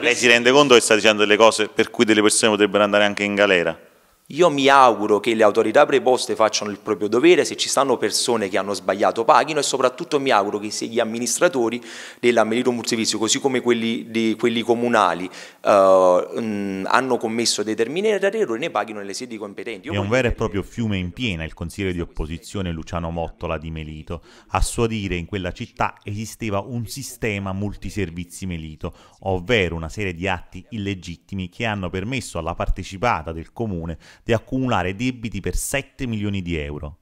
Lei si rende conto che sta dicendo delle cose per cui delle persone potrebbero andare anche in galera? Io mi auguro che le autorità preposte facciano il proprio dovere, se ci stanno persone che hanno sbagliato paghino e soprattutto mi auguro che se gli amministratori dell'Amelito multiservizio, così come quelli, di, quelli comunali, eh, mh, hanno commesso determinati errori, ne paghino nelle sedi competenti. Io È un vero e proprio fiume in piena il consigliere di opposizione Luciano Mottola di Melito. A suo dire in quella città esisteva un sistema multiservizi Melito, ovvero una serie di atti illegittimi che hanno permesso alla partecipata del comune di accumulare debiti per 7 milioni di euro.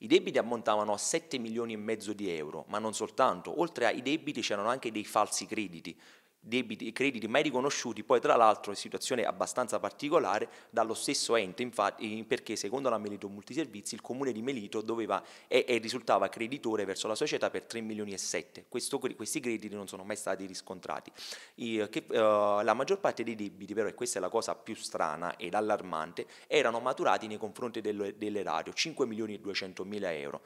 I debiti ammontavano a 7 milioni e mezzo di euro, ma non soltanto, oltre ai debiti c'erano anche dei falsi crediti, debiti e crediti mai riconosciuti, poi tra l'altro è una situazione abbastanza particolare dallo stesso ente, infatti, eh, perché secondo la Melito Multiservizi il comune di Melito doveva e, e risultava creditore verso la società per 3 milioni e 7. Questo, questi crediti non sono mai stati riscontrati. I, che, uh, la maggior parte dei debiti, però, e questa è la cosa più strana ed allarmante, erano maturati nei confronti del, dell'erario, 5 milioni e 200 mila euro.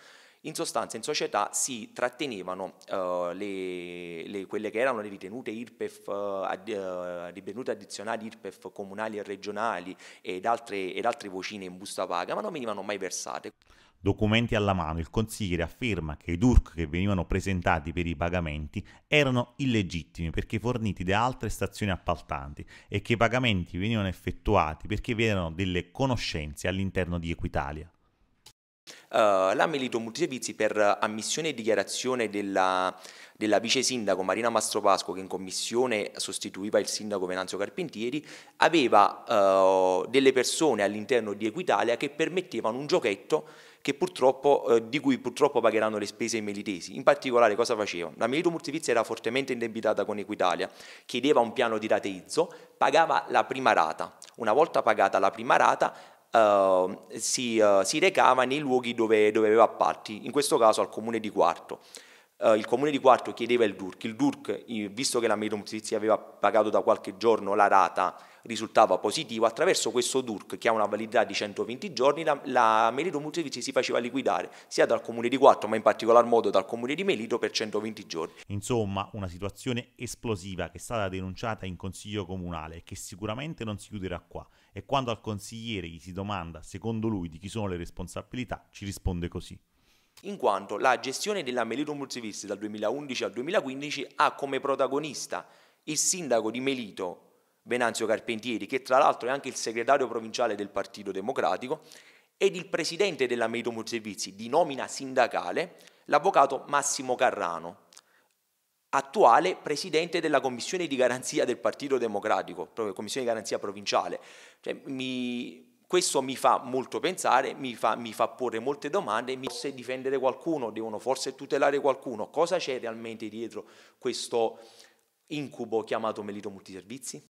In sostanza in società si trattenevano eh, le, le, quelle che erano le ritenute IRPEF, eh, ad, eh, divenute addizionali IRPEF comunali e regionali ed altre, ed altre vocine in busta paga, ma non venivano mai versate. Documenti alla mano, il consigliere afferma che i DURC che venivano presentati per i pagamenti erano illegittimi perché forniti da altre stazioni appaltanti e che i pagamenti venivano effettuati perché vi erano delle conoscenze all'interno di Equitalia. Uh, eh, L'AME li per ammissione e dichiarazione della, della vice sindaco Marina Mastropasco che in commissione sostituiva il sindaco Venanzio Carpentieri aveva uh, delle persone all'interno di Equitalia che permettevano un giochetto uh, di cui purtroppo pagheranno le spese i melitesi. In particolare cosa faceva? La Melito Multivizia era fortemente indebitata con Equitalia, chiedeva un piano di rateizzo, pagava la prima rata. Una volta pagata la prima rata eh, si, uh, si, recava nei luoghi dove, dove, aveva appalti, in questo caso al comune di Quarto. Uh, il comune di Quarto chiedeva il DURC, il DURC, visto che la media aveva pagato da qualche giorno la rata risultava positivo, attraverso questo DURC che ha una validità di 120 giorni la, la Melito Multiservizi si faceva liquidare sia dal comune di Quattro, ma in particolar modo dal comune di Melito per 120 giorni. Insomma una situazione esplosiva che è stata denunciata in consiglio comunale e che sicuramente non si chiuderà qua e quando al consigliere gli si domanda secondo lui di chi sono le responsabilità ci risponde così in quanto la gestione della Melito Multiservizi dal 2011 al 2015 ha come protagonista il sindaco di Melito Venanzio Carpentieri, che tra l'altro è anche il segretario provinciale del Partito Democratico, ed il presidente della Mediomur Servizi di nomina sindacale, l'avvocato Massimo Carrano, attuale presidente della commissione di garanzia del Partito Democratico, commissione di garanzia provinciale. Cioè, mi, questo mi fa molto pensare, mi fa, mi fa porre molte domande, mi forse difendere qualcuno, devono forse tutelare qualcuno. Cosa c'è realmente dietro questo incubo chiamato Melito Multiservizi?